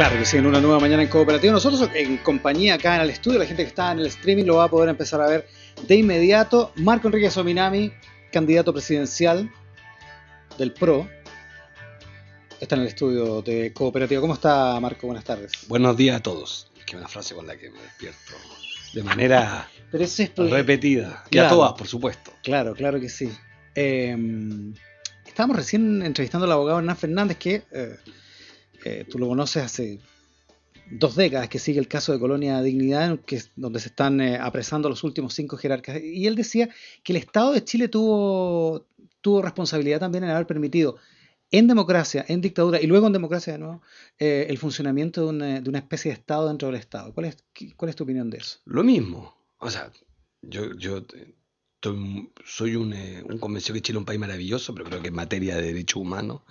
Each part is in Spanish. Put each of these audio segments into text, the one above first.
Claro que sí, en una nueva mañana en cooperativa. Nosotros en compañía acá en el estudio, la gente que está en el streaming lo va a poder empezar a ver de inmediato. Marco Enrique Sominami, candidato presidencial del PRO, está en el estudio de cooperativa. ¿Cómo está Marco? Buenas tardes. Buenos días a todos. Es que una frase con la que me despierto de manera eh, repetida. y a todas, por supuesto. Claro, claro que sí. Em, estábamos recién entrevistando al abogado Hernán Fernández que... Eh, eh, tú lo conoces hace dos décadas que sigue el caso de Colonia Dignidad, que donde se están eh, apresando los últimos cinco jerarcas. Y él decía que el Estado de Chile tuvo, tuvo responsabilidad también en haber permitido en democracia, en dictadura y luego en democracia de eh, el funcionamiento de una, de una, especie de Estado dentro del Estado. ¿Cuál es, tu opinión de eso? Lo mismo. O sea, yo, yo soy un, un convencido que Chile es un país maravilloso, pero creo que en materia de derechos humanos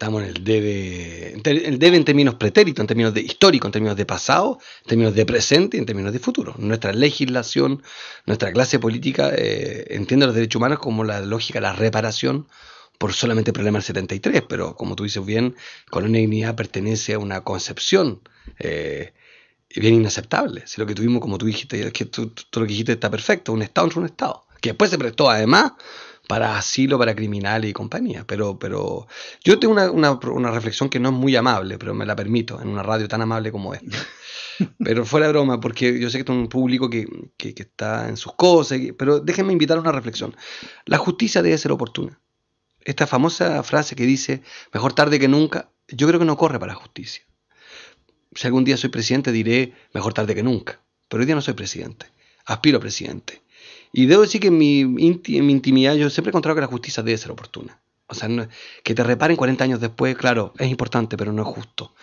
Estamos en el debe, el debe en términos pretérito, en términos de histórico, en términos de pasado, en términos de presente y en términos de futuro. Nuestra legislación, nuestra clase política eh, entiende los derechos humanos como la lógica, la reparación por solamente el problema del 73, pero como tú dices bien, Colonia Dignidad pertenece a una concepción eh, bien inaceptable. Si lo que tuvimos, como tú dijiste, es que tú, lo que dijiste está perfecto, un Estado es un Estado, que después se prestó además para asilo, para criminales y compañía. Pero, pero yo tengo una, reflexión que no es muy amable, pero me la permito en una radio tan amable como esta. Pero fue la broma, porque yo sé que es un público que, está en sus cosas, pero déjenme invitar a una reflexión. La justicia debe ser oportuna. Esta famosa frase que dice, mejor tarde que nunca, yo creo que no corre para justicia. Si algún día soy presidente diré, mejor tarde que nunca, pero hoy día no soy presidente, aspiro a presidente y debo decir que en mi, intimidad yo siempre he encontrado que la justicia debe ser oportuna. O sea, que te reparen 40 años después, claro, es importante, pero no es justo.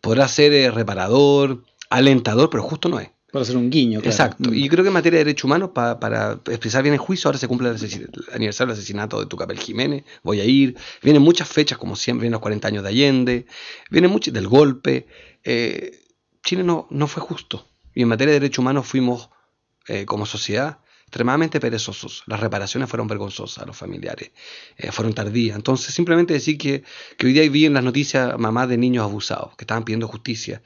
Podrá ser eh, reparador, alentador, pero justo no es. Para ser un guiño. Claro. Exacto. Mm. Y creo que en materia de derechos humanos, para expresar bien el juicio, ahora se cumple el, aniversario del asesinato de Tucapel Jiménez, voy a ir. Vienen muchas fechas, como siempre, vienen los 40 años de Allende, vienen muchos del golpe. Eh, Chile no, no fue justo. Y en materia de derechos humanos fuimos, eh, como sociedad, extremadamente perezosos. Las reparaciones fueron vergonzosas a los familiares, eh, fueron tardías. Entonces, simplemente decir que, que, hoy día vi en las noticias mamás de niños abusados que estaban pidiendo justicia.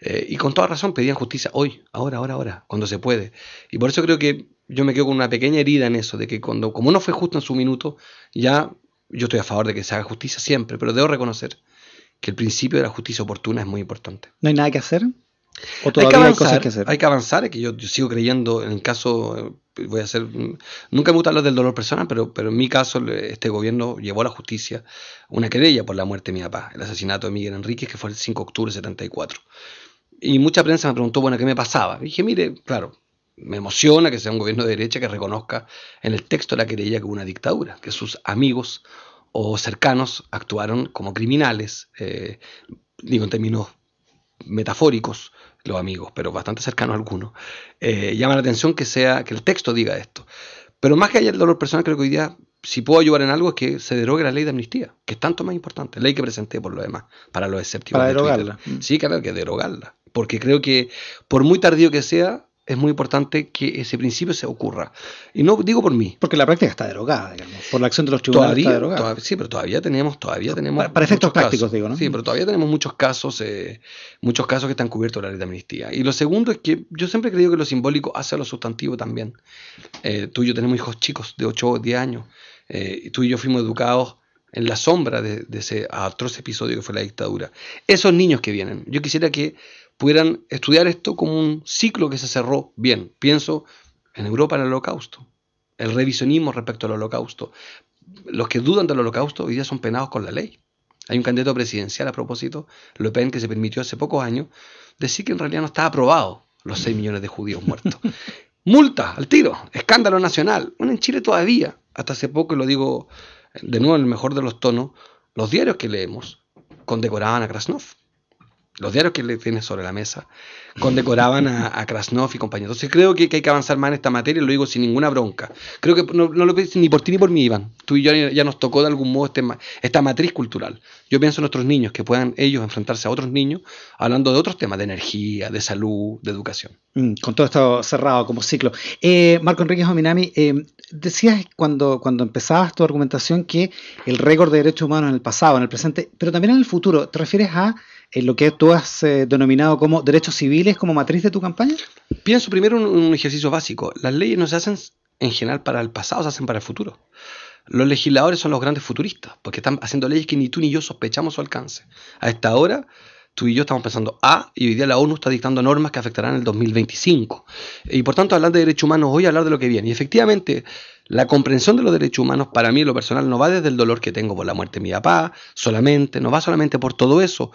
Eh, y con toda razón pedían justicia hoy, ahora, ahora, ahora, cuando se puede. Y por eso creo que yo me quedo con una pequeña herida en eso, de que cuando, como no fue justo en su minuto, ya yo estoy a favor de que se haga justicia siempre, pero debo reconocer que el principio de la justicia oportuna es muy importante. ¿No hay nada que hacer? hay, que avanzar, que avanzar, es que yo, sigo creyendo en el caso eh, voy a hacer, nunca me gusta los del dolor personal, pero, pero en mi caso este gobierno llevó a la justicia una querella por la muerte de mi papá, el asesinato de Miguel Enríquez, que fue el 5 de octubre de 74. Y mucha prensa me preguntó, bueno, ¿qué me pasaba? Y dije, mire, claro, me emociona que sea un gobierno de derecha que reconozca en el texto la querella que hubo una dictadura, que sus amigos o cercanos actuaron como criminales, eh, digo en términos metafóricos, los amigos, pero bastante cercanos a algunos, eh, llama la atención que, sea, que el texto diga esto. Pero más que haya el dolor personal, creo que hoy día, si puedo ayudar en algo, es que se derogue la ley de amnistía, que es tanto más importante, ley que presenté por lo demás, para los escépticos. Para derogarla. Mm. Sí, claro, que derogarla. Porque creo que, por muy tardío que sea, es muy importante que ese principio se ocurra. Y no digo por mí. Porque la práctica está derogada, digamos. Por la acción de los tribunales sí, pero todavía tenemos, todavía tenemos. Para, efectos prácticos, digo, ¿no? Sí, pero todavía tenemos muchos casos, eh, muchos casos que están cubiertos por la ley de amnistía. Y lo segundo es que yo siempre he creído que lo simbólico hace a lo sustantivo también. Eh, tú y yo tenemos hijos chicos de 8 o 10 años. Eh, tú y yo fuimos educados en la sombra de, de, ese atroz episodio que fue la dictadura. Esos niños que vienen, yo quisiera que pudieran estudiar esto como un ciclo que se cerró bien. Pienso en Europa el holocausto, el revisionismo respecto al holocausto. Los que dudan del holocausto hoy día son penados con la ley. Hay un candidato presidencial a propósito, Le Pen, que se permitió hace pocos años decir que en realidad no está aprobado los 6 millones de judíos muertos. Multa al tiro, escándalo nacional. Bueno, en Chile todavía, hasta hace poco, y lo digo eh, de nuevo en el mejor de los tonos, los diarios que leemos condecoraban a Krasnov los diarios que le tienes sobre la mesa, condecoraban a, Krasnov y compañeros. Entonces creo que, hay que avanzar más en esta materia, y lo digo sin ninguna bronca. Creo que no, lo ni por ti ni por mí, Iván. Tú y yo ya nos tocó de algún modo este esta matriz cultural. Yo pienso en nuestros niños, que puedan ellos enfrentarse a otros niños hablando de otros temas, de energía, de salud, de educación. Mm, con todo esto cerrado como ciclo. Eh, Marco Enrique Ominami, eh, decías cuando, cuando empezabas tu argumentación que el récord de derechos humanos en el pasado, en el presente, pero también en el futuro, te refieres a en lo que tú has eh, denominado como derechos civiles como matriz de tu campaña? Pienso primero en un ejercicio básico. Las leyes no se hacen en general para el pasado, se hacen para el futuro. Los legisladores son los grandes futuristas, porque están haciendo leyes que ni tú ni yo sospechamos su alcance. A esta hora tú y yo estamos pensando ah, y hoy día la ONU está dictando normas que afectarán el 2025. Y por tanto, hablar de derechos humanos hoy, hablar de lo que viene. Y efectivamente, la comprensión de los derechos humanos para mí lo personal no va desde el dolor que tengo por la muerte de mi papá, solamente, no va solamente por todo eso,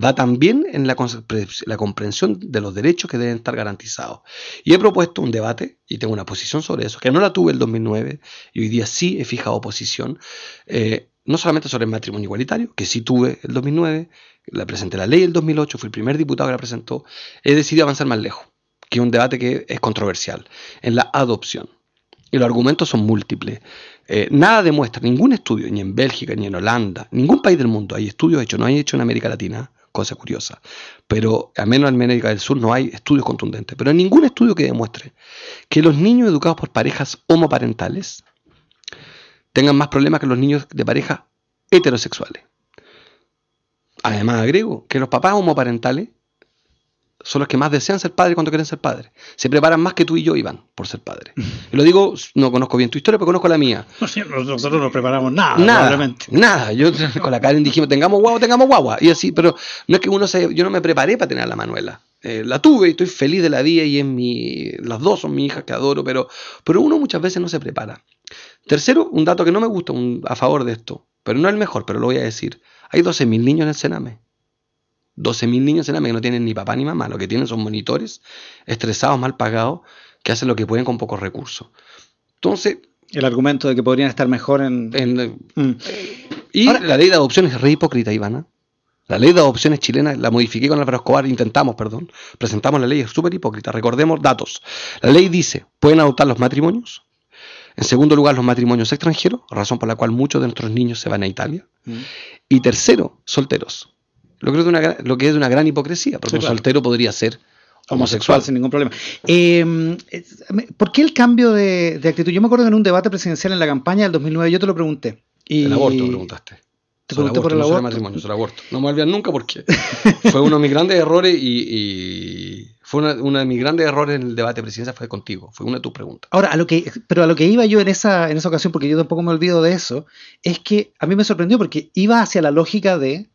va también en la, comprensión de los derechos que deben estar garantizados. Y he propuesto un debate y tengo una posición sobre eso, que no la tuve el 2009 y hoy día sí he fijado posición. Eh, no solamente sobre el matrimonio igualitario, que sí tuve el 2009, la presenté la ley el 2008, fui el primer diputado que la presentó, he decidido avanzar más lejos, que un debate que es controversial, en la adopción. Y los argumentos son múltiples. Eh, nada demuestra, ningún estudio, ni en Bélgica, ni en Holanda, ningún país del mundo hay estudios hechos, no hay hecho en América Latina, cosa curiosa, pero al menos en América del Sur no hay estudios contundentes, pero ningún estudio que demuestre que los niños educados por parejas homoparentales tengan más problemas que los niños de parejas heterosexuales. Además, agrego que los papás homoparentales son los que más desean ser padres cuando quieren ser padres. Se preparan más que tú y yo, Iván, por ser padre. Mm. Y lo digo, no conozco bien tu historia, pero conozco la mía. Nosotros no preparamos nada, nada, nada. Yo con la Karen dijimos, tengamos guagua, tengamos guagua. Y así, pero no es que uno se... Yo no me preparé para tener a la Manuela. Eh, la tuve y estoy feliz de la vida y es mi... Las dos son mis hijas que adoro, pero, pero uno muchas veces no se prepara. Tercero, un dato que no me gusta a favor de esto, pero no es el mejor, pero lo voy a decir. Hay 12.000 niños en el Sename. 12.000 niños en Sename que no tienen ni papá ni mamá. Lo que tienen son monitores estresados, mal pagados, que hacen lo que pueden con pocos recursos. Entonces... El argumento de que podrían estar mejor en... Eh, mm. Y la ley de adopción es re hipócrita, Ivana. La ley de adopciones chilena la modifiqué con Álvaro Escobar, intentamos, perdón, presentamos la ley, es súper hipócrita. Recordemos datos. La ley dice, ¿pueden adoptar los matrimonios? En segundo lugar, los matrimonios extranjeros, razón por la cual muchos de nuestros niños se van a Italia. Mm. Y tercero, solteros. Lo que, es de una, lo que es una gran hipocresía, porque un soltero podría ser homosexual sin ningún problema. Em, ¿Por qué el cambio de, actitud? Yo me acuerdo que en un debate presidencial en la campaña del 2009 yo te lo pregunté. Y, el aborto preguntaste no me olvidan nunca porque fue uno de mis grandes errores y, fue una, uno de mis grandes errores en el debate de presidencia fue contigo. Fue una de tus preguntas. Ahora, a lo que, pero a lo que iba yo en esa, en esa ocasión, porque yo tampoco me olvido de eso, es que a mí me sorprendió porque iba hacia la lógica de,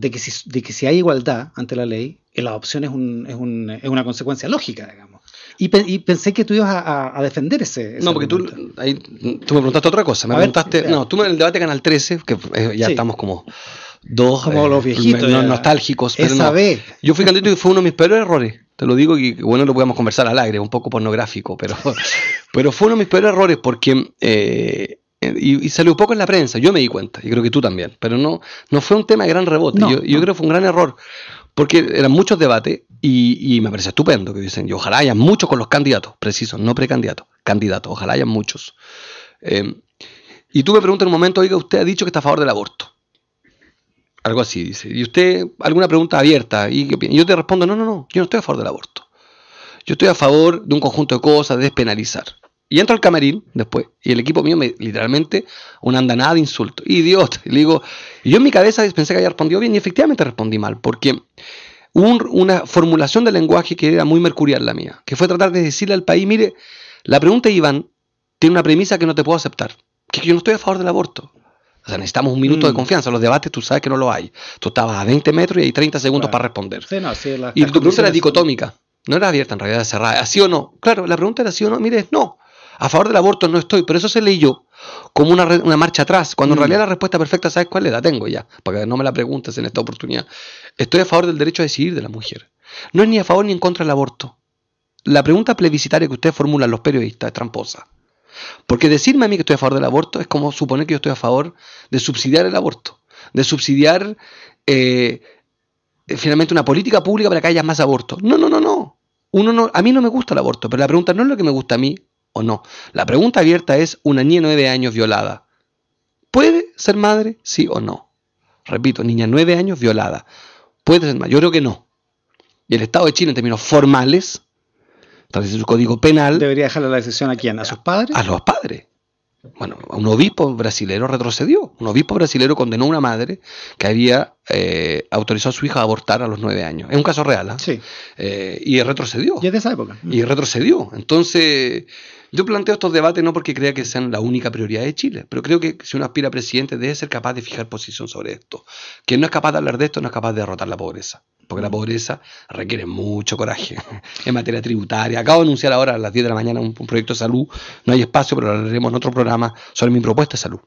que, si, de que si hay igualdad ante la ley, la adopción es, un, es, un, es una consecuencia lógica, digamos. Y, pensé que tú ibas a, defender ese, No, porque tú, me preguntaste otra cosa. Me preguntaste. no, tú en el debate Canal 13, que eh, ya estamos como dos. Como eh, los viejitos. nostálgicos. esa vez. Yo fui candidato y fue uno de mis peores errores. Te lo digo y bueno, lo podemos conversar al aire, un poco pornográfico, pero, pero fue uno de mis peores errores porque. Eh, y, salió un poco en la prensa, yo me di cuenta, y creo que tú también, pero no, no fue un tema de gran rebote, yo, creo que fue un gran error, porque eran muchos debates y, me parece estupendo que dicen, y ojalá hayan muchos con los candidatos, precisos, no precandidatos, candidatos, ojalá hayan muchos. Em, y tú me preguntas en un momento, oiga, usted ha dicho que está a favor del aborto. Algo así, dice. Y usted, alguna pregunta abierta, y yo te respondo, no, no, no, yo no estoy a favor del aborto. Yo estoy a favor de un conjunto de cosas, de despenalizar. Y entro al camarín después, y el equipo mío me literalmente una andanada de insultos. Idiota. Y le digo, yo en mi cabeza pensé que había respondido bien, y efectivamente respondí mal, porque una formulación de lenguaje que era muy mercurial la mía, que fue tratar de decirle al país, mire, la pregunta Iván tiene una premisa que no te puedo aceptar, que yo no estoy a favor del aborto. O sea, necesitamos un minuto de mm. confianza. Los debates tú sabes que no lo hay. Tú estabas a 20 metros y hay 30 segundos para responder. y tu pregunta era dicotómica. No era abierta, en realidad era cerrada. ¿Así o no? Claro, la pregunta era ¿así o no. Mire, no. A favor del aborto no estoy, pero eso se leyó como una, marcha atrás, cuando en mm. realidad la respuesta perfecta, ¿sabes cuál es? La tengo ya, para que no me la preguntes en esta oportunidad. Estoy a favor del derecho a decidir de la mujer. No es ni a favor ni en contra del aborto. La pregunta plebiscitaria que ustedes formulan los periodistas es tramposa. Porque decirme a mí que estoy a favor del aborto es como suponer que yo estoy a favor de subsidiar el aborto, de subsidiar eh, finalmente una política pública para que haya más aborto. No, no, no, no. A mí no me gusta el aborto, pero la pregunta no es lo que me gusta a mí, o no. La pregunta abierta es, una niña de nueve años violada, ¿puede ser madre? Sí o no. Repito, niña de nueve años violada, ¿puede ser madre? Yo creo que no. Y el Estado de Chile, en términos formales, en su código penal. ¿Debería dejarle la decisión a quién? ¿A sus padres? A los padres. Bueno, un obispo brasilero retrocedió. Un obispo brasilero condenó a una madre que había eh, autorizado a su hija a abortar a los nueve años. Es un caso real, ¿ah? ¿eh? Sí. y retrocedió. Y de esa época. Y retrocedió. Entonces, yo planteo estos debates no porque crea que sean la única prioridad de Chile, pero creo que si uno aspira a presidente debe ser capaz de fijar posición sobre esto. Quien no es capaz de hablar de esto no es capaz de derrotar la pobreza, porque la pobreza requiere mucho coraje en materia tributaria. Acabo de anunciar ahora a las 10 de la mañana un, proyecto de salud, no hay espacio, pero lo haremos en otro programa sobre mi propuesta de salud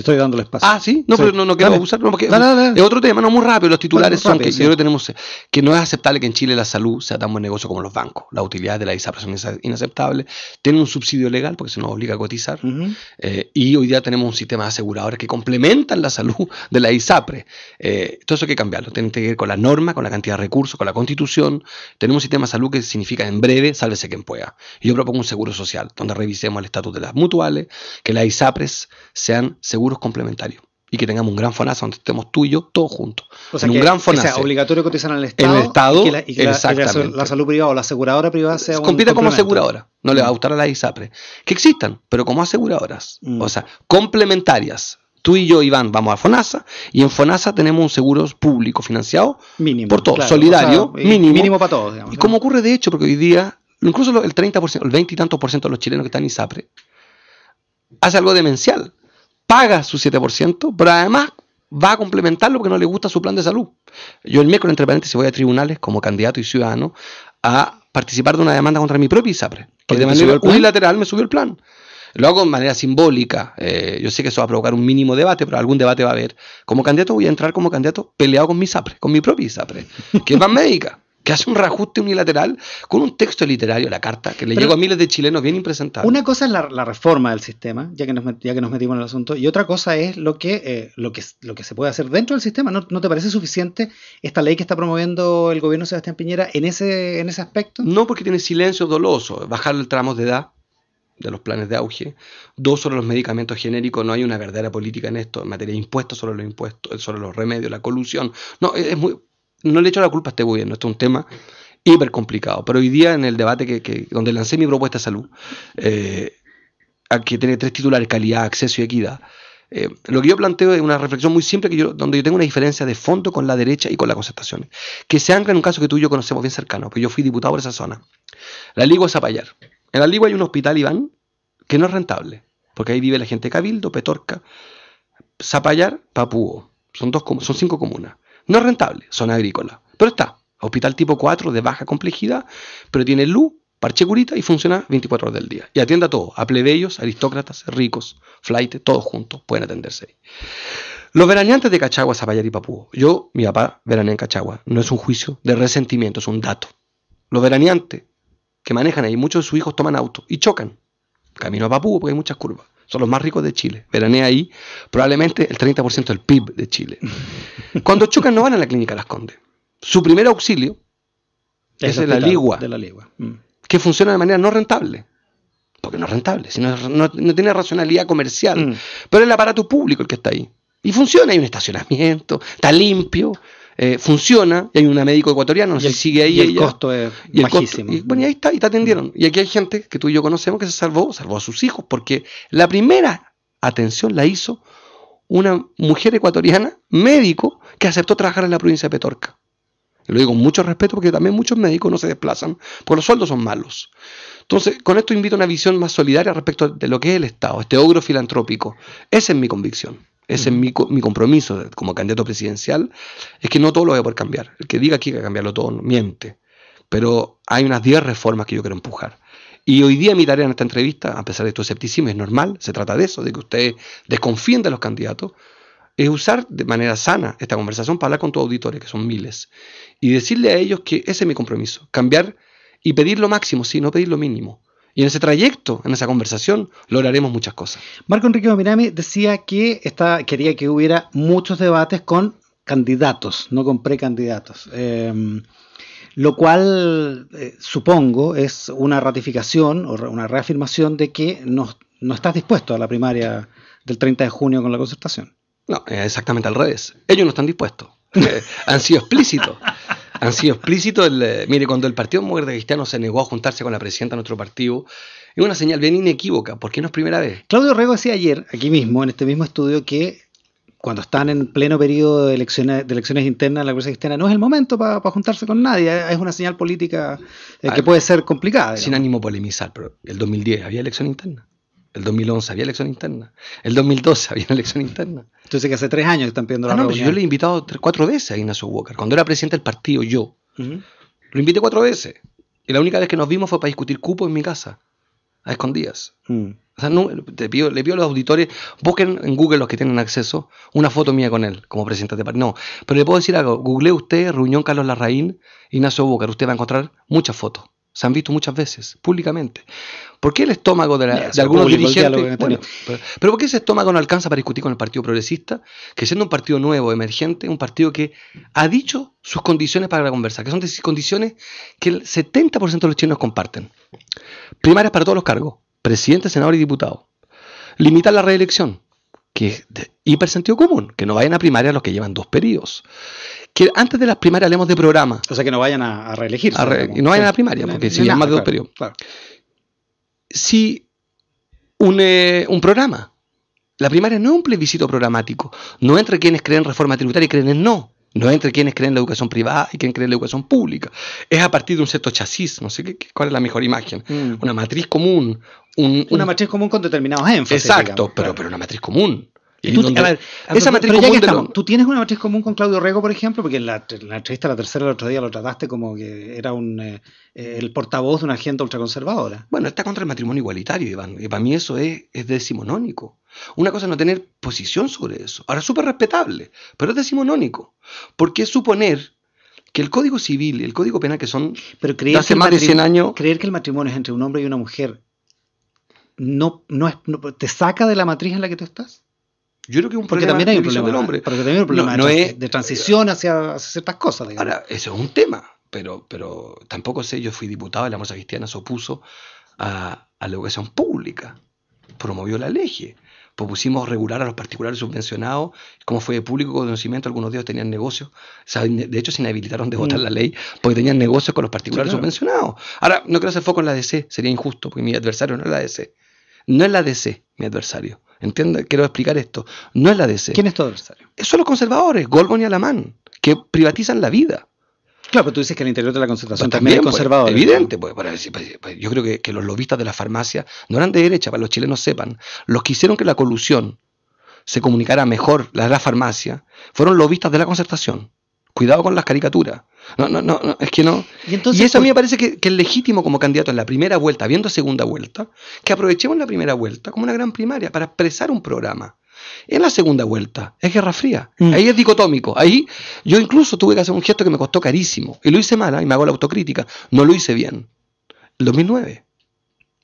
estoy dando el espacio. Ah, sí, no, pero no, no quiero abusar. No, Es otro tema, no muy rápido. Los titulares son que tenemos que no es aceptable que en Chile la salud sea tan buen negocio como los bancos. La utilidad de la Isapres es inaceptable. Tienen un subsidio legal porque se nos obliga a cotizar. Eh, y hoy día tenemos un sistema de aseguradores que complementan la salud de la ISAPRE. Eh, todo eso hay que cambiarlo. Tiene que ver con la norma, con la cantidad de recursos, con la constitución. Tenemos un sistema de salud que significa en breve, sálvese quien pueda. Y yo propongo un seguro social donde revisemos el estatus de las mutuales, que las ISAPRES sean seguros complementarios y que tengamos un gran FONASA donde estemos tú y yo todos juntos. O sea, un gran FONASA. obligatorio cotizar en el Estado. el Estado, y que la, salud privada o la aseguradora privada sea un Compita como aseguradora, no le va a mm. gustar a la ISAPRE. Que existan, pero como aseguradoras. Mm. O sea, complementarias. Tú y yo, Iván, vamos a FONASA y en FONASA tenemos un seguro público financiado por todos, solidario, mínimo. Mínimo para todos, Y como ocurre de hecho, porque hoy día, incluso el 30%, el 20 y tantos por ciento de los chilenos que están en ISAPRE, hace algo demencial paga su 7%, pero además va a complementar lo que no le gusta su plan de salud. Yo el miércoles, entre paréntesis, voy a tribunales como candidato y ciudadano a participar de una demanda contra mi propio ISAPRE, que de manera unilateral me subió el plan. Lo hago de manera simbólica. Eh, yo sé que eso va a provocar un mínimo debate, pero algún debate va a haber. Como candidato voy a entrar como candidato peleado con mi ISAPRE, con mi propio ISAPRE, que es más médica que hace un reajuste unilateral con un texto literario, la carta, que le llegó a miles de chilenos bien impresentable. Una cosa es la, reforma del sistema, ya que, nos, ya que nos metimos en el asunto, y otra cosa es lo que, eh, lo que, lo que se puede hacer dentro del sistema. ¿No, te parece suficiente esta ley que está promoviendo el gobierno Sebastián Piñera en ese, en ese aspecto? No, porque tiene silencio doloso, bajar el tramo de edad de los planes de auge. Dos, sobre los medicamentos genéricos, no hay una verdadera política en esto, en materia de impuestos sobre los impuestos, sobre los remedios, la colusión. No, es muy no le echo la culpa a este gobierno, esto es un tema hiper complicado, pero hoy día en el debate que, donde lancé mi propuesta de salud, eh, que tiene tres titulares, calidad, acceso y equidad, eh, lo que yo planteo es una reflexión muy simple que yo, donde yo tengo una diferencia de fondo con la derecha y con la concertación, que se ancla en un caso que tú y yo conocemos bien cercano, Porque yo fui diputado por esa zona. La Ligua es Zapallar. En la Ligua hay un hospital, Iván, que no es rentable, porque ahí vive la gente Cabildo, Petorca, Zapallar, Papúo. Son, dos, son cinco comunas. No es rentable, zona agrícola, pero está. Hospital tipo 4 de baja complejidad, pero tiene luz, parche curita y funciona 24 horas del día. Y atiende a todos, a plebeyos, aristócratas, ricos, flight, todos juntos pueden atenderse ahí. Los veraneantes de Cachagua, Zapallar y Papú. Yo, mi papá, veranea en Cachagua. No es un juicio de resentimiento, es un dato. Los veraneantes que manejan ahí, muchos de sus hijos toman auto y chocan. Camino a Papú porque hay muchas curvas son los más ricos de Chile. Veranea ahí probablemente el 30% del PIB de Chile. Cuando chocan no van a la clínica Las Condes. Su primer auxilio es, la ligua. De la mm. Que funciona de manera no rentable. Porque no es rentable, sino no, tiene racionalidad comercial. Mm. Pero es el aparato público el que está ahí. Y funciona, hay un estacionamiento, está limpio, eh, funciona, y hay una médico ecuatoriana, si sigue ahí. Y el costo es y, bueno, y ahí está, y te atendieron. Mm. Y aquí hay gente que tú y yo conocemos que se salvó, salvó a sus hijos, porque la primera atención la hizo una mujer ecuatoriana, médico, que aceptó trabajar en la provincia de Petorca. lo digo con mucho respeto porque también muchos médicos no se desplazan, porque los sueldos son malos. Entonces, con esto invito a una visión más solidaria respecto de lo que es el Estado, este ogro filantrópico. Esa es mi convicción. Ese es mi, compromiso como candidato presidencial, es que no todo lo voy a poder cambiar. El que diga que hay que cambiarlo todo, miente. Pero hay unas 10 reformas que yo quiero empujar. Y hoy día mi tarea en esta entrevista, a pesar de tu escepticismo, es normal, se trata de eso, de que ustedes desconfíen de los candidatos, es usar de manera sana esta conversación para hablar con tus auditores, que son miles, y decirle a ellos que ese es mi compromiso, cambiar y pedir lo máximo, sí, no pedir lo mínimo. Y en ese trayecto, en esa conversación, lograremos muchas cosas. Marco Enrique mirami decía que quería que hubiera muchos debates con candidatos, no con precandidatos. Em, lo cual, eh, supongo, es una ratificación o una reafirmación de que no, no estás dispuesto a la primaria del 30 de junio con la concertación. No, exactamente al revés. Ellos no están dispuestos. Eh, han sido explícitos. han sido explícitos. El, eh, mire, cuando el Partido Mujer de Cristiano se negó a juntarse con la presidenta de nuestro partido, es una señal bien inequívoca, porque no es primera vez. Claudio Rego decía ayer, aquí mismo, en este mismo estudio, que cuando están en pleno periodo de elecciones, de elecciones internas, la cruz Cristiana no es el momento para juntarse con nadie, es una señal política eh, que puede ser complicada. Sin ánimo polemizar, pero el 2010 había elección interna. El 2011 había elección interna. El 2012 había elección interna. Entonces que hace tres años están pidiendo la ah, no, pues reunión. Yo le he invitado cuatro veces a Ignacio Walker. Cuando era presidente del partido, yo. Lo invité cuatro veces. Y la única vez que nos vimos fue para discutir cupo en mi casa. A escondidas. Mm. O sea, le pido a los auditores, busquen en Google los que tienen acceso, una foto mía con él como presidente de partido. No, pero le puedo decir algo. Google usted reunión Carlos Larraín, Ignacio Walker. Usted va a encontrar muchas fotos se han visto muchas veces, públicamente. ¿Por qué el estómago de, algunos dirigentes... Este pero, ¿por qué ese estómago no alcanza para discutir con el Partido Progresista, que siendo un partido nuevo, emergente, un partido que ha dicho sus condiciones para la conversa, que son condiciones que el 70% de los chinos comparten? Primarias para todos los cargos, presidente, senador y diputado. Limitar la reelección, que es sentido común, que no vayan a primaria los que llevan dos periodos. Que antes de las primarias hablemos de programa. O sea, que no vayan a, a reelegirse. no vayan a primaria, porque si llevan más de dos periodos. Si un, eh, un programa, la primaria no es un plebiscito programático, no entre quienes creen reforma tributaria y creen en no. No entre quienes creen en la educación privada y quienes creen en la educación pública. Es a partir de un cierto chasis, no sé qué, cuál es la mejor imagen. Mm. Una matriz común. una matriz común con determinados énfasis. Exacto, pero, pero una matriz común. tú, esa matriz común tú tienes una matriz común con Claudio Rego, por ejemplo, porque en la, la entrevista la tercera el otro día lo trataste como que era un, eh, eh, el portavoz de una agenda ultraconservadora. Bueno, está contra el matrimonio igualitario, Iván, y para mí eso es, es decimonónico. Una cosa es no tener posición sobre eso. Ahora, es súper respetable, pero es decimonónico. Porque suponer que el Código Civil el Código Penal, que son pero hace más de 100 años... Creer que el matrimonio es entre un hombre y una mujer, no, no, ¿te saca de la matriz en la que tú estás? Yo creo que es un porque también hay un problema de, transición hacia, ciertas cosas. Ahora, eso es un tema, pero, pero tampoco sé, yo fui diputado de la Mosa Cristiana, se opuso a, a la educación pública, promovió la ley. Pusimos regular a los particulares subvencionados, como fue de público conocimiento, algunos de ellos tenían negocios, de hecho se inhabilitaron de votar mm. la ley porque tenían negocios con los particulares subvencionados. Ahora, no quiero hacer foco en la DC, sería injusto, porque mi adversario no es la DC. No es la DC mi adversario. Entiendo, quiero explicar esto. No es la DC. ¿Quién es tu adversario? Eh, son los conservadores, Goldman y Alamán, que privatizan la vida. Claro, pero tú dices que el interior de la concertación también, pues, conservado, es conservador. Pues, evidente, pues, pues, yo creo que, los lobistas de la farmacia no eran de derecha, para los chilenos sepan. Los que hicieron que la colusión se comunicara mejor, la de la farmacia, fueron lobistas de la concertación. Cuidado con las caricaturas. No, no, no, es que no. Y, entonces, eso a mí me pues parece que, que, es legítimo como candidato en la primera vuelta, viendo segunda vuelta, que aprovechemos la primera vuelta como una gran primaria para expresar un programa. En la segunda vuelta es guerra fría. Mm. Ahí es dicotómico. Ahí yo incluso tuve que hacer un gesto que me costó carísimo. Y lo hice mal, ¿ah? y me hago la autocrítica. No lo hice bien. El 2009.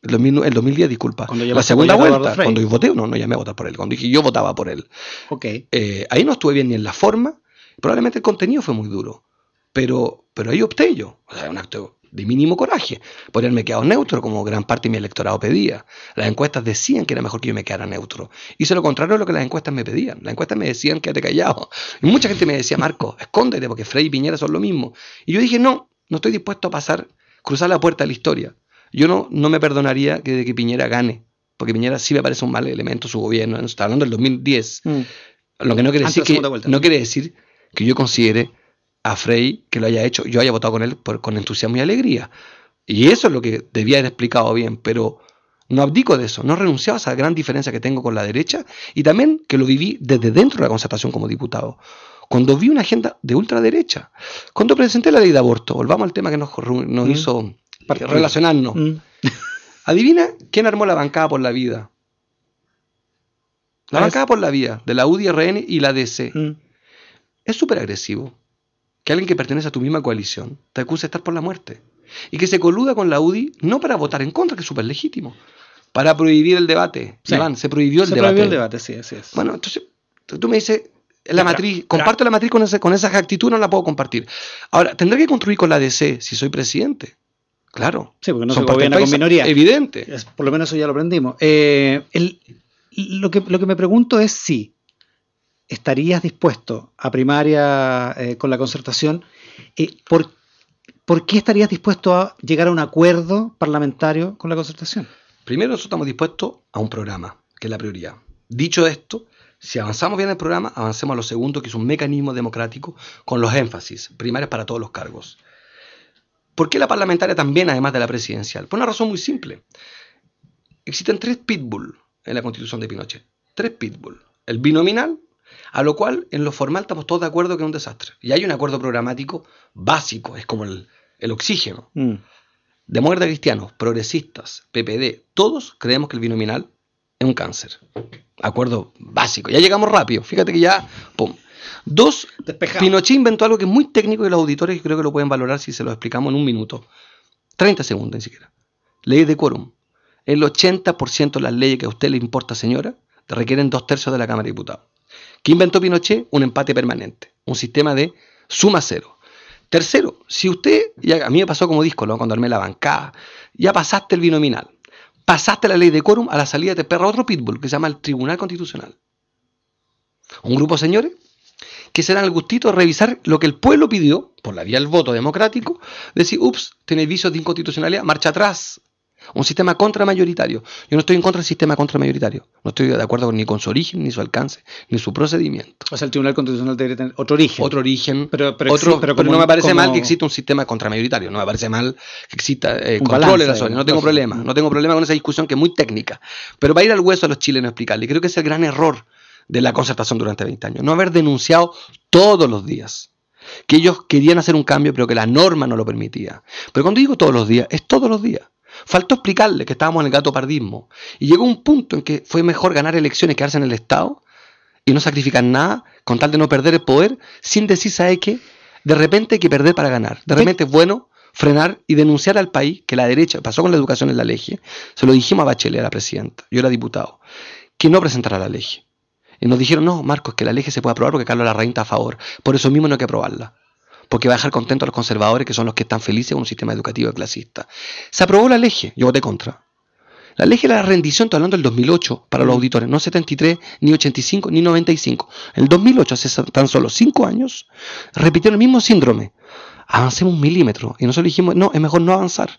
El, el 2010, disculpa. La segunda vuelta, cuando yo voté, no, no llamé a votar por él. Cuando dije yo votaba por él. Okay. Eh, ahí no estuve bien ni en la forma. Probablemente el contenido fue muy duro. Pero, pero ahí opté yo. O sea, un acto de mínimo coraje. ponerme haberme quedado neutro, como gran parte de mi electorado pedía. Las encuestas decían que era mejor que yo me quedara neutro. Hice lo contrario a lo que las encuestas me pedían. Las encuestas me decían que te callado. Y mucha gente me decía, Marco, escóndete, porque Frey y Piñera son lo mismo. Y yo dije, no, no estoy dispuesto a pasar, cruzar la puerta de la historia. Yo no, no me perdonaría que, que Piñera gane, porque Piñera sí me parece un mal elemento su gobierno. Está hablando del 2010. Mm. Lo que no quiere, decir que, no quiere decir que yo considere a Frey que lo haya hecho, yo haya votado con él con entusiasmo y alegría. Y eso es lo que debía haber explicado bien, pero no abdico de eso, no renuncio a esa gran diferencia que tengo con la derecha y también que lo viví desde dentro de la concertación como diputado. Cuando vi una agenda de ultraderecha, cuando presenté la ley de aborto, volvamos al tema que nos, nos mm. hizo relacionarnos. Mm. Adivina quién armó la bancada por la vida. La bancada por la vida, de la UDRN y la DC. Mm. Es súper agresivo que alguien que pertenece a tu misma coalición te acuse de estar por la muerte y que se coluda con la UDI no para votar en contra, que es súper legítimo, para prohibir el debate. se prohibió el debate. Se prohibió el debate, sí, así Bueno, entonces tú me dices, la matriz, comparto la matriz con, esa con esa actitud, no la puedo compartir. Ahora, tendré que construir con la DC si soy presidente. Claro. Sí, porque no soy se gobierna con minoría. Evidente. por lo menos eso ya lo aprendimos. Eh, lo, lo que me pregunto es si ¿estarías dispuesto a primaria eh, con la concertación? Eh, ¿por, ¿Por qué estarías dispuesto a llegar a un acuerdo parlamentario con la concertación? Primero, nosotros estamos dispuestos a un programa, que es la prioridad. Dicho esto, si avanzamos bien el programa, avancemos a lo segundo, que es un mecanismo democrático con los énfasis primarios para todos los cargos. ¿Por qué la parlamentaria también, además de la presidencial? Por una razón muy simple. Existen tres pitbull en la constitución de Pinochet. Tres pitbull. El binominal, a lo cual, en lo formal estamos todos de acuerdo que es un desastre. Y hay un acuerdo programático básico, es como el, oxígeno. Mm. de Demócratas cristianos, progresistas, PPD, todos creemos que el binominal es un cáncer. Acuerdo básico. Ya llegamos rápido. Fíjate que ya, pum. Dos, Pinochet inventó algo que es muy técnico y los auditores creo que lo pueden valorar si se lo explicamos en un minuto. 30 segundos ni siquiera. Ley de quórum. El 80% de las leyes que a usted le importa, señora, requieren dos tercios de la Cámara de Diputados. ¿Qué inventó Pinochet? Un empate permanente, un sistema de suma cero. Tercero, si usted, ya a mí me pasó como disco, ¿no? cuando armé la bancada, ya pasaste el binominal, pasaste la ley de quórum, a la salida de perro otro pitbull que se llama el Tribunal Constitucional. Un grupo, señores, que se dan el gustito de revisar lo que el pueblo pidió, por la vía del voto democrático, decir, ups, tenéis visos de inconstitucionalidad, marcha atrás, un sistema contramayoritario. Yo no estoy en contra del sistema contramayoritario. No estoy de acuerdo ni con su origen, ni su alcance, ni su procedimiento. O sea, el Tribunal Constitucional debería otro origen. Otro origen. Pero, pero, no me parece mal que exista un sistema contramayoritario. No me parece mal que exista control de la No tengo problema. No tengo problema con esa discusión que es muy técnica. Pero va a ir al hueso a los chilenos explicarle. Creo que es el gran error de la concertación durante 20 años. No haber denunciado todos los días que ellos querían hacer un cambio, pero que la norma no lo permitía. Pero cuando digo todos los días, es todos los días. Faltó explicarle que estábamos en el gato pardismo. Y llegó un punto en que fue mejor ganar elecciones que quedarse en el Estado y no sacrificar nada con tal de no perder el poder, sin decir, ¿sabes que De repente hay que perder para ganar. De repente es bueno frenar y denunciar al país que la derecha, pasó con la educación en la ley, se lo dijimos a Bachelet, a la presidenta, yo era diputado, que no presentara la ley. Y nos dijeron, no, Marcos, que la ley se puede aprobar porque Carlos la está a favor. Por eso mismo no hay que aprobarla porque va a dejar contentos a los conservadores, que son los que están felices con un sistema educativo clasista. Se aprobó la ley, yo voté contra. La ley de la rendición, estoy hablando del 2008 para los auditores, no 73, ni 85, ni 95. El 2008, hace tan solo 5 años, repitieron el mismo síndrome. Avancemos un milímetro. Y nosotros dijimos, no, es mejor no avanzar.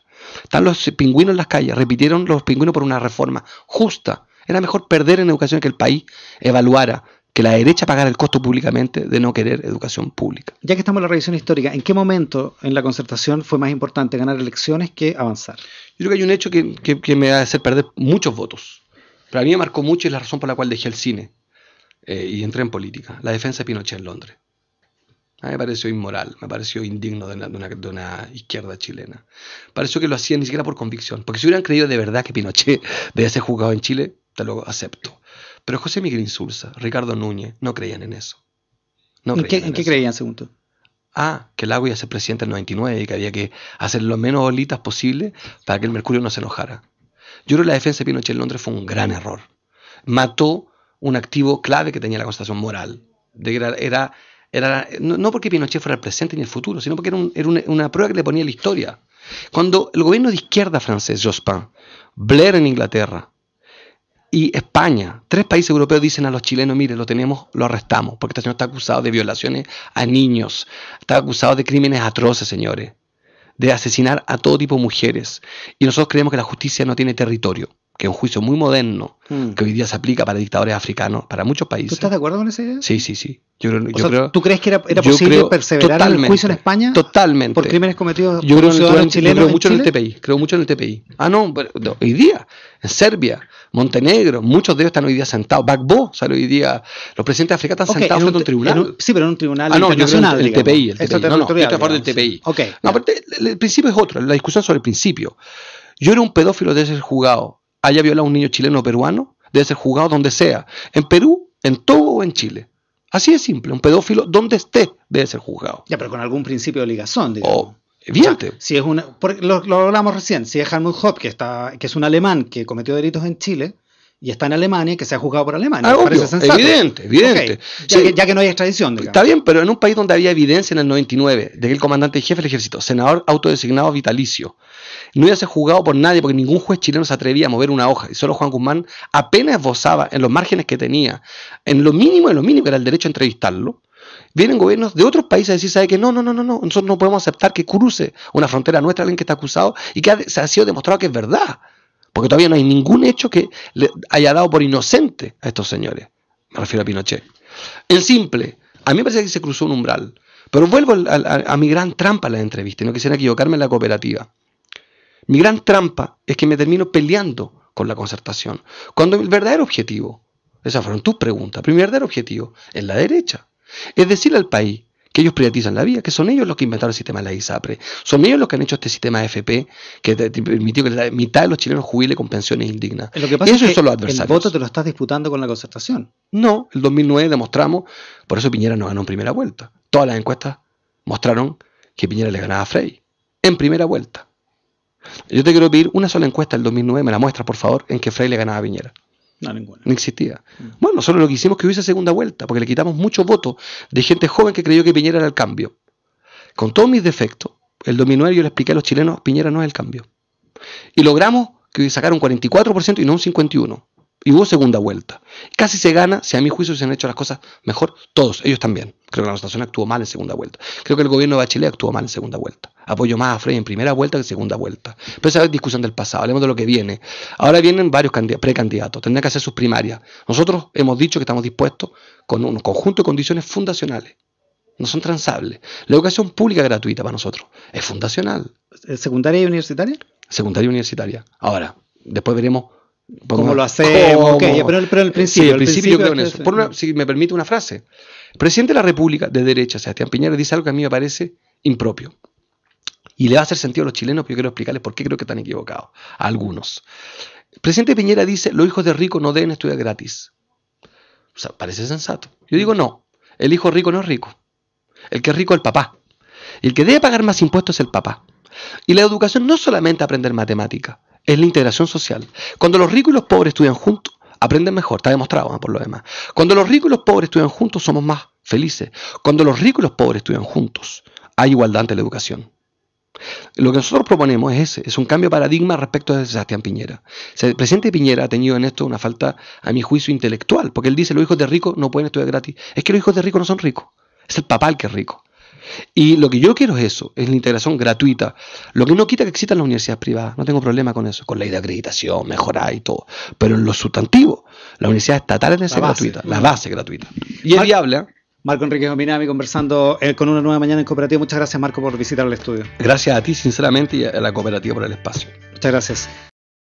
Están los pingüinos en las calles, repitieron los pingüinos por una reforma justa. Era mejor perder en educación que el país evaluara que la derecha pagara el costo públicamente de no querer educación pública. Ya que estamos en la revisión histórica, ¿en qué momento en la concertación fue más importante ganar elecciones que avanzar? Yo creo que hay un hecho que, me va a perder muchos votos. Para mí me marcó mucho y es la razón por la cual dejé el cine eh, y entré en política, la defensa de Pinochet en Londres. A mí me pareció inmoral, me pareció indigno de una, izquierda chilena. Pareció que lo hacían ni siquiera por convicción, porque si hubieran creído de verdad que Pinochet debía ser juzgado en Chile, te lo acepto. Pero José Miguel Insulza, Ricardo Núñez, no creían en eso. ¿En, qué, creían, segundo? Ah, que agua iba a ser presidente en el 99 y que había que hacer lo menos bolitas posible para que el Mercurio no se enojara. Yo creo que la defensa de Pinochet en Londres fue un gran error. Mató un activo clave que tenía la constatación moral. De era, era, no, porque Pinochet fuera el presente ni el futuro, sino porque era, una, una, prueba que le ponía la historia. Cuando el gobierno de izquierda francés, Jospin, Blair en Inglaterra, y España. Tres países europeos dicen a los chilenos, mire, lo tenemos, lo arrestamos, porque este señor está acusado de violaciones a niños, está acusado de crímenes atroces, señores, de asesinar a todo tipo de mujeres. Y nosotros creemos que la justicia no tiene territorio que es un juicio muy moderno, hmm. que hoy día se aplica para dictadores africanos, para muchos países. ¿Tú estás de acuerdo con esa idea? Sí, sí, sí. Yo, ¿Tú crees que era, posible perseverar en el juicio en España? Totalmente. Por crímenes cometidos yo por creo, ciudadanos en, chilenos. Yo creo mucho en, el TPI. Creo mucho en el TPI. Ah, no, pero, hoy día, en Serbia, Montenegro, muchos de ellos están hoy día sentados. Bagbo sale hoy día. Los presidentes africanos están sentados frente a un tribunal. sí, pero en un tribunal ah, no, Yo creo el, TPI. El TPI. No, yo estoy del TPI. Okay, el, el principio es otro. La discusión sobre el principio. Yo era un pedófilo de ser juzgado haya violado a un niño chileno o peruano debe ser juzgado donde sea, en Perú, en todo o en Chile. Así de simple, un pedófilo donde esté debe ser juzgado. Ya, pero con algún principio de ligazón Oh, evidente. si es lo, hablamos recién, si es Helmut Hopp, que, está, que es un alemán que cometió delitos en Chile, y está en Alemania, que se ha juzgado por Alemania. Ah, obvio, evidente, evidente. ya, que, no hay extradición. Está bien, pero en un país donde había evidencia en el 99 de que el comandante jefe del ejército, senador autodesignado vitalicio, no iba a ser juzgado por nadie porque ningún juez chileno se atrevía a mover una hoja y solo Juan Guzmán apenas vozaba en los márgenes que tenía, en lo mínimo, en lo mínimo era el derecho a entrevistarlo, vienen gobiernos de otros países a decir, ¿sabe que No, no, no, no, nosotros no podemos aceptar que cruce una frontera nuestra alguien que está acusado y que se ha sido demostrado que es verdad. Porque todavía no hay ningún hecho que le haya dado por inocente a estos señores. Me refiero a Pinochet. En simple, a mí me parece que se cruzó un umbral. Pero vuelvo a, mi gran trampa en la entrevista, no quisiera equivocarme en la cooperativa. Mi gran trampa es que me termino peleando con la concertación, cuando el verdadero objetivo, esas fueron tus preguntas, pero verdadero objetivo es la derecha. Es decir al país, que ellos privatizan la vía. que son ellos los que inventaron el sistema de la ISAPRE, son ellos los que han hecho este sistema FP que te, permitió que la mitad de los chilenos jubile con pensiones indignas. eso son los adversarios. El voto te lo estás disputando con la concertación. No, el 2009 demostramos, por eso Piñera no ganó en primera vuelta. Todas las encuestas mostraron que Piñera le ganaba a Frey en primera vuelta. Yo te quiero pedir una sola encuesta del 2009, me la muestra por favor, en que Frey le ganaba a Piñera. No, ninguna. existía. Mm. Bueno, nosotros lo que hicimos que hubiese segunda vuelta, porque le quitamos muchos votos de gente joven que creyó que Piñera era el cambio. Con todos mis defectos, el 2009 yo le expliqué a los chilenos, Piñera no es el cambio. Y logramos que sacaron un 44% y no un 51% y hubo segunda vuelta. Casi se gana, si a mi juicio se han hecho las cosas mejor, todos, ellos también. Creo que la Nación actuó mal en segunda vuelta. Creo que el gobierno de Bachelet actuó mal en segunda vuelta. Apoyo más a Frey en primera vuelta que en segunda vuelta. Pero esa es discusión del pasado, hablemos de lo que viene. Ahora vienen varios precandidatos, tendrán que hacer sus primarias. Nosotros hemos dicho que estamos dispuestos con un conjunto de condiciones fundacionales no son transables. La educación pública gratuita para nosotros es fundacional. ¿Secundaria y universitaria? Secundaria y universitaria. Ahora, después veremos cómo lo hacemos, okay, pero, pero, principio. principio, creo en eso. si me permite una frase. El presidente de la República de derecha, Sebastián Piñera, dice algo que a mí me parece impropio. Y le va a hacer sentido a los chilenos, pero yo quiero explicarles por qué creo que están equivocados. A algunos. presidente Piñera dice, los hijos de rico no deben estudiar gratis. O sea, parece sensato. Yo digo, no, el hijo rico no es rico. El que es rico es el papá. El que debe pagar más impuestos es el papá. Y la educación no solamente aprender matemáticas es la integración social. Cuando los ricos y los pobres estudian juntos, aprenden mejor, está demostrado ¿eh? por lo demás. Cuando los ricos y los pobres estudian juntos, somos más felices. Cuando los ricos y los pobres estudian juntos, hay igualdad ante la educación. Lo que nosotros proponemos es ese, es un cambio de paradigma respecto de Sebastián Piñera. El presidente Piñera ha tenido en esto una falta, a mi juicio, intelectual, porque él dice los hijos de ricos no pueden estudiar gratis. Es que los hijos de ricos no son ricos, es el papá el que es rico. Y lo que yo quiero es eso, es la integración gratuita. Lo que no quita que existan las universidades privadas, no tengo problema con eso, con ley de acreditación, mejorar y todo. Pero en lo sustantivo, la universidad estatal es ser gratuita, la base gratuita. Y es viable. ¿eh? Marco Enrique Gominami conversando eh, con una nueva mañana en cooperativa. Muchas gracias, Marco, por visitar el estudio. Gracias a ti, sinceramente, y a la cooperativa por el espacio. Muchas gracias.